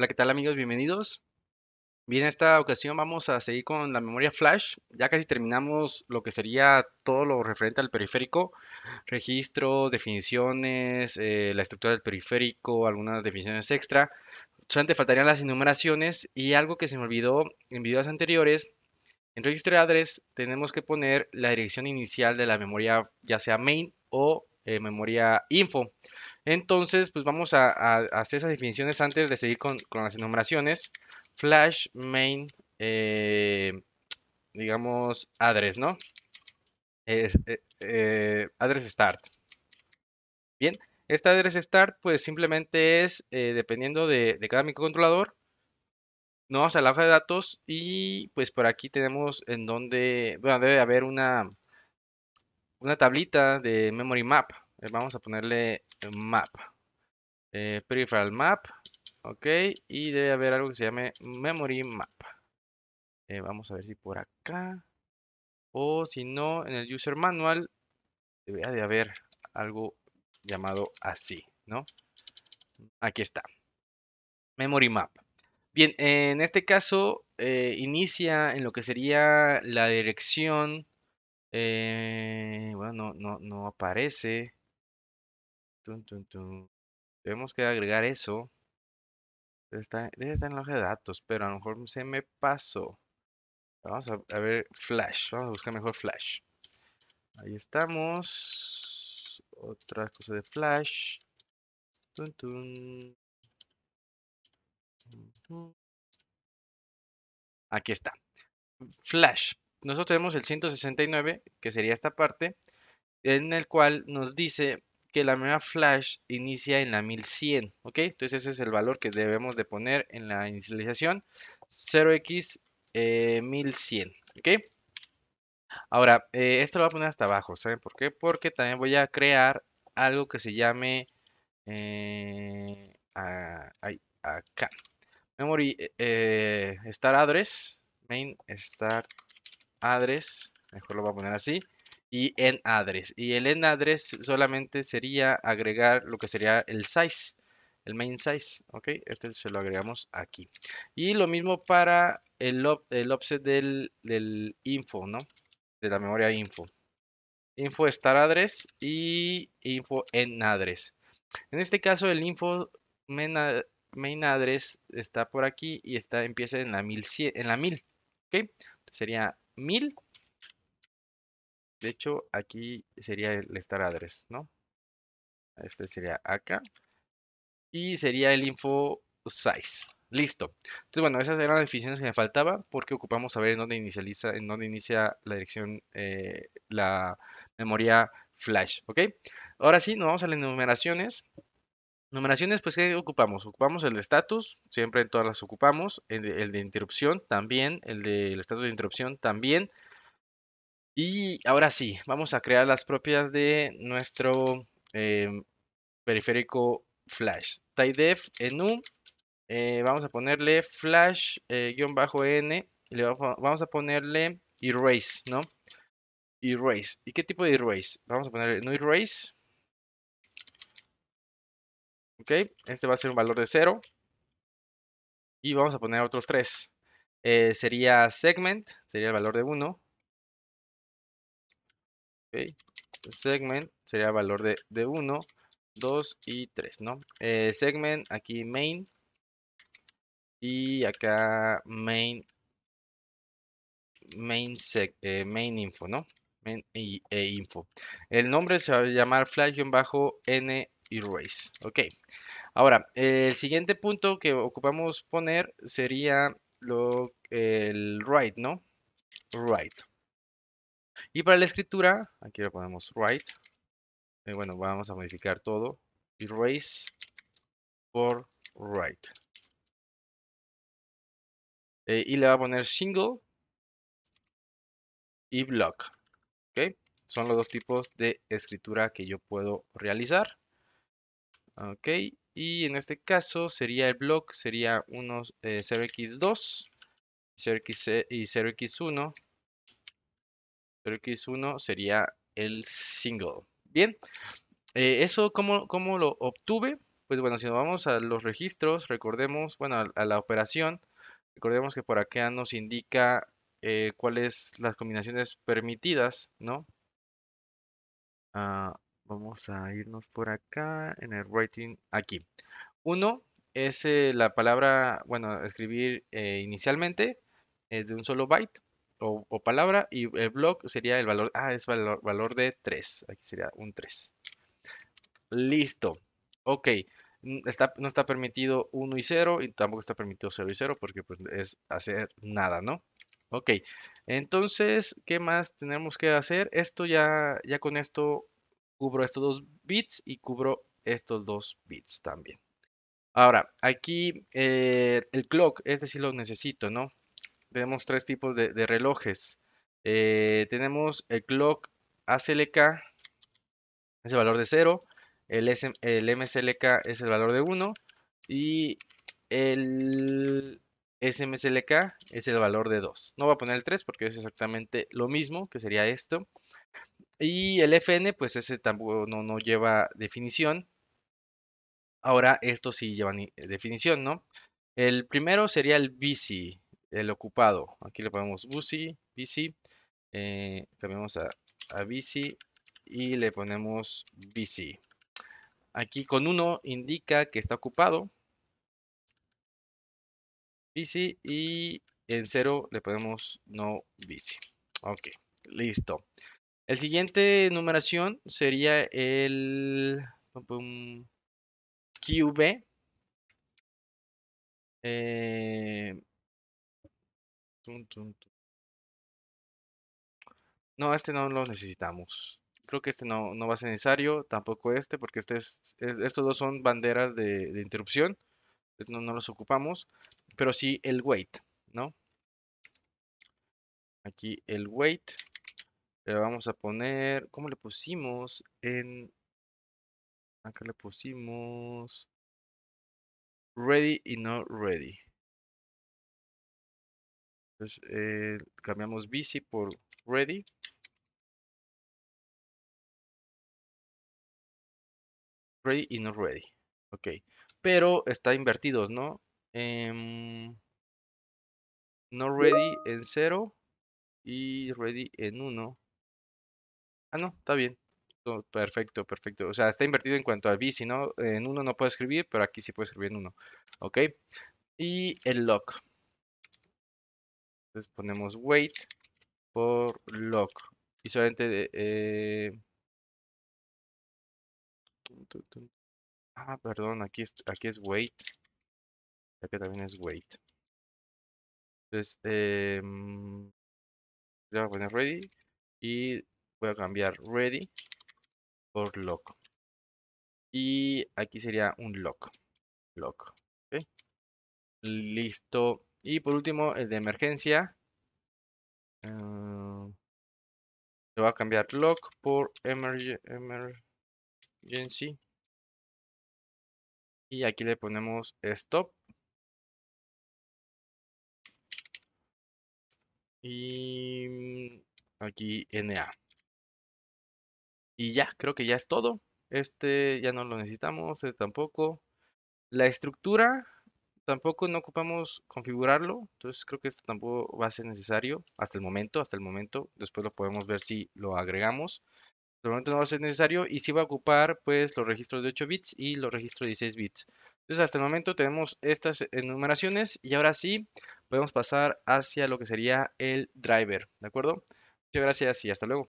Hola, ¿qué tal amigos? Bienvenidos. Bien, esta ocasión vamos a seguir con la memoria flash. Ya casi terminamos lo que sería todo lo referente al periférico. Registros, definiciones, eh, la estructura del periférico, algunas definiciones extra. Solamente faltarían las enumeraciones y algo que se me olvidó en videos anteriores. En de Address tenemos que poner la dirección inicial de la memoria, ya sea main o eh, memoria info. Entonces, pues vamos a, hacer esas definiciones antes de seguir con, las enumeraciones. Flash main, eh, digamos, address, ¿no? Eh, address start. Bien, esta address start, pues simplemente es, dependiendo de, de cada microcontrolador, nos vamos a la hoja de datos y pues por aquí tenemos en donde, bueno, debe haber una, una tablita de memory map. Eh, vamos a ponerle map. Eh, peripheral map. Ok. Y debe haber algo que se llame memory map. Eh, vamos a ver si por acá. O si no, en el user manual debe haber algo llamado así, ¿no? Aquí está. Memory map. Bien, en este caso inicia en lo que sería la dirección eh, bueno, no, no aparece. Tenemos que agregar eso. Debe estar, en los de datos, pero a lo mejor se me pasó. Vamos a, ver Flash. Vamos a buscar mejor Flash. Ahí estamos. Otra cosa de Flash. Aquí está. Flash nosotros tenemos el 169, que sería esta parte, en el cual nos dice que la memoria flash inicia en la 1100, ¿ok? Entonces ese es el valor que debemos de poner en la inicialización, 0x 1100, eh, ¿ok? Ahora, eh, esto lo voy a poner hasta abajo, ¿saben por qué? Porque también voy a crear algo que se llame eh, acá. Memory eh, star address, main start address, mejor lo voy a poner así, y en address. Y el en address solamente sería agregar lo que sería el size, el main size, ¿ok? Este se lo agregamos aquí. Y lo mismo para el, el offset del, del info, ¿no? De la memoria info. Info star address y info en address. En este caso el info main, main address está por aquí y está, empieza en la 1000, en la ¿ok? sería 1000. De hecho, aquí sería el star address, ¿no? Este sería acá. Y sería el info size. Listo. Entonces, bueno, esas eran las definiciones que me faltaba porque ocupamos saber en dónde inicializa, en dónde inicia la dirección, eh, la memoria flash, ¿ok? Ahora sí, nos vamos a las enumeraciones. Numeraciones, pues, ¿qué ocupamos? Ocupamos el de status, siempre en todas las ocupamos, el de, interrupción también, el del estatus de interrupción también. Y ahora sí, vamos a crear las propias de nuestro em, periférico flash. Tydef en eh, vamos a ponerle flash-n, eh, le vamos a ponerle erase, ¿no? Erase. ¿Y qué tipo de erase? Vamos a ponerle no erase ¿Ok? Este va a ser un valor de 0. Y vamos a poner otros 3. Eh, sería segment, sería el valor de 1. Okay. Segment sería el valor de, 1, 2 y 3, ¿no? Eh, segment, aquí main. Y acá main. Main, seg, eh, main info, ¿no? Main e, info. El nombre se va a llamar bajo n Erase. Ok. Ahora, el siguiente punto que ocupamos poner sería lo, el write, ¿no? Write. Y para la escritura, aquí le ponemos write. y eh, bueno, vamos a modificar todo. Erase por write. Eh, y le va a poner single y block. ¿ok? Son los dos tipos de escritura que yo puedo realizar. Ah, ok, y en este caso sería el block, sería unos 0x2 eh, 0x, e, y 0x1. 0x1 sería el single. Bien, eh, ¿eso cómo, cómo, lo obtuve? Pues bueno, si nos vamos a los registros, recordemos, bueno, a, la operación, recordemos que por acá nos indica eh, cuáles las combinaciones permitidas, ¿no? Ah, Vamos a irnos por acá en el writing, Aquí. Uno es eh, la palabra, bueno, escribir eh, inicialmente es eh, de un solo byte o, palabra y el block sería el valor, ah, es valor, de 3. Aquí sería un 3. Listo. Ok. Está, no está permitido 1 y 0 y tampoco está permitido 0 y 0 porque pues, es hacer nada, ¿no? Ok, entonces, ¿qué más tenemos que hacer? Esto ya, ya con esto cubro estos dos bits y cubro estos dos bits también. Ahora, aquí eh, el clock, es este decir lo necesito, ¿no? Tenemos tres tipos de, relojes. Eh, tenemos el clock ACLK, es el valor de 0. El, mclk el MSLK es el valor de 1. Y el SMSLK es el valor de 2. No voy a poner el 3 porque es exactamente lo mismo que sería esto. Y el FN, pues ese tampoco no, lleva definición. Ahora, esto sí lleva eh, definición, ¿no? El primero sería el busy, el ocupado. Aquí le ponemos busy, busy. Eh, cambiamos a, a y le ponemos busy. Aquí con 1 indica que está ocupado. Busy y en 0 le ponemos no busy. Ok, listo. El siguiente numeración sería el QB. Eh, no, este no lo necesitamos. Creo que este no, va a ser necesario, tampoco este, porque este es, estos dos son banderas de, interrupción. Pues no, no los ocupamos, pero sí el weight, ¿no? Aquí el weight le vamos a poner, ¿cómo le pusimos? En, acá le pusimos ready y no ready. Entonces, eh, cambiamos busy por ready. Ready y no ready. Ok. Pero está invertidos, ¿no? Em, no ready en 0 y ready en 1. Ah, no, está bien. Oh, perfecto, perfecto. O sea, está invertido en cuanto a B, si no, en uno no puedo escribir, pero aquí sí puede escribir en uno. ¿Ok? Y el lock. Entonces ponemos wait por lock. Y solamente... Eh, ah, perdón, aquí es, aquí es wait. Aquí también es wait. Entonces, em, ya le a poner ready. Y voy a cambiar ready por lock. Y aquí sería un lock. Lock. Listo. Y por último, el de emergencia. Uh, ah, va voy a cambiar lock por emergency. Y aquí le ponemos stop. Y aquí NA. Y ya, creo que ya es todo. Este ya no lo necesitamos, eh, tampoco. La estructura tampoco no ocupamos configurarlo, entonces creo que esto tampoco va a ser necesario hasta el momento, hasta el momento. Después lo podemos ver si lo agregamos. De momento no va a ser necesario y si va a ocupar pues los registros de 8 bits y los registros de 16 bits. Entonces hasta el momento tenemos estas enumeraciones y ahora sí podemos pasar hacia lo que sería el driver, ¿de acuerdo? Muchas gracias y hasta luego.